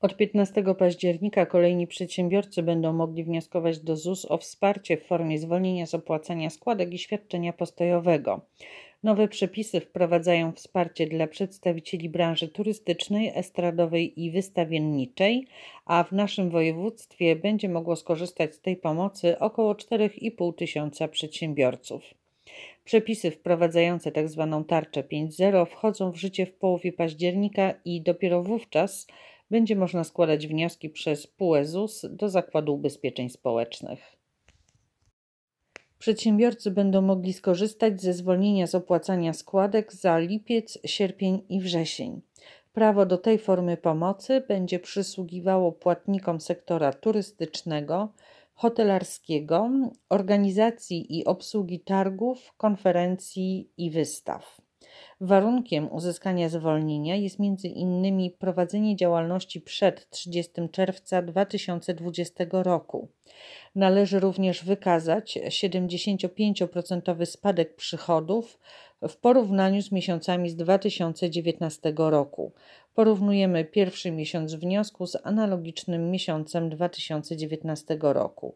Od 15 października kolejni przedsiębiorcy będą mogli wnioskować do ZUS o wsparcie w formie zwolnienia z opłacania składek i świadczenia postojowego. Nowe przepisy wprowadzają wsparcie dla przedstawicieli branży turystycznej, estradowej i wystawienniczej, a w naszym województwie będzie mogło skorzystać z tej pomocy około 4,5 tysiąca przedsiębiorców. Przepisy wprowadzające tzw. Tak tarczę 5.0 wchodzą w życie w połowie października i dopiero wówczas będzie można składać wnioski przez PUEZUS do Zakładu Ubezpieczeń Społecznych. Przedsiębiorcy będą mogli skorzystać ze zwolnienia z opłacania składek za lipiec, sierpień i wrzesień. Prawo do tej formy pomocy będzie przysługiwało płatnikom sektora turystycznego, hotelarskiego, organizacji i obsługi targów, konferencji i wystaw. Warunkiem uzyskania zwolnienia jest między innymi prowadzenie działalności przed 30 czerwca 2020 roku. Należy również wykazać 75% spadek przychodów w porównaniu z miesiącami z 2019 roku. Porównujemy pierwszy miesiąc wniosku z analogicznym miesiącem 2019 roku.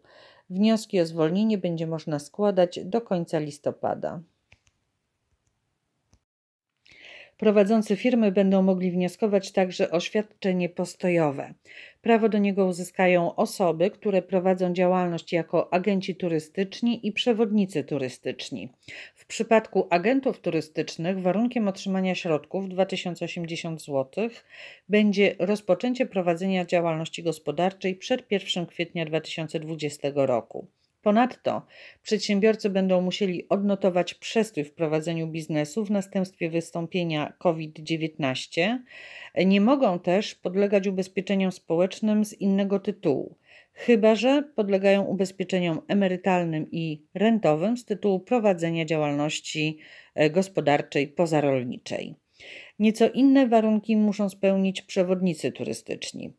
Wnioski o zwolnienie będzie można składać do końca listopada. Prowadzący firmy będą mogli wnioskować także o świadczenie postojowe. Prawo do niego uzyskają osoby, które prowadzą działalność jako agenci turystyczni i przewodnicy turystyczni. W przypadku agentów turystycznych warunkiem otrzymania środków 2080 zł będzie rozpoczęcie prowadzenia działalności gospodarczej przed 1 kwietnia 2020 roku. Ponadto przedsiębiorcy będą musieli odnotować przestój w prowadzeniu biznesu w następstwie wystąpienia COVID-19. Nie mogą też podlegać ubezpieczeniom społecznym z innego tytułu, chyba że podlegają ubezpieczeniom emerytalnym i rentowym z tytułu prowadzenia działalności e, gospodarczej pozarolniczej. Nieco inne warunki muszą spełnić przewodnicy turystyczni.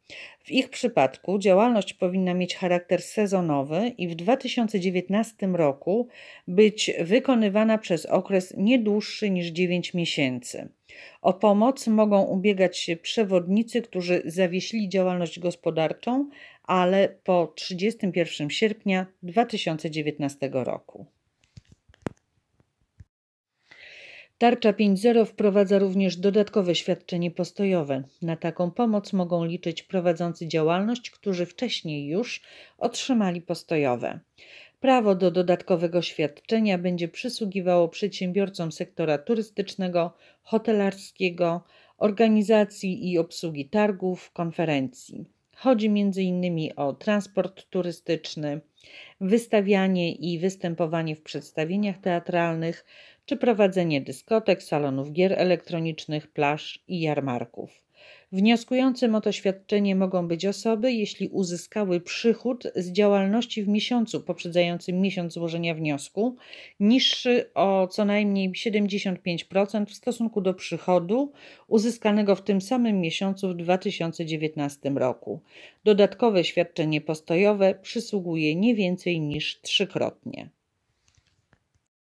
W ich przypadku działalność powinna mieć charakter sezonowy i w 2019 roku być wykonywana przez okres nie dłuższy niż 9 miesięcy. O pomoc mogą ubiegać się przewodnicy, którzy zawiesili działalność gospodarczą, ale po 31 sierpnia 2019 roku. Tarcza 5.0 wprowadza również dodatkowe świadczenie postojowe. Na taką pomoc mogą liczyć prowadzący działalność, którzy wcześniej już otrzymali postojowe. Prawo do dodatkowego świadczenia będzie przysługiwało przedsiębiorcom sektora turystycznego, hotelarskiego, organizacji i obsługi targów, konferencji. Chodzi m.in. o transport turystyczny, wystawianie i występowanie w przedstawieniach teatralnych, czy prowadzenie dyskotek, salonów gier elektronicznych, plaż i jarmarków. Wnioskującym o to świadczenie mogą być osoby, jeśli uzyskały przychód z działalności w miesiącu poprzedzającym miesiąc złożenia wniosku, niższy o co najmniej 75% w stosunku do przychodu uzyskanego w tym samym miesiącu w 2019 roku. Dodatkowe świadczenie postojowe przysługuje nie więcej niż trzykrotnie.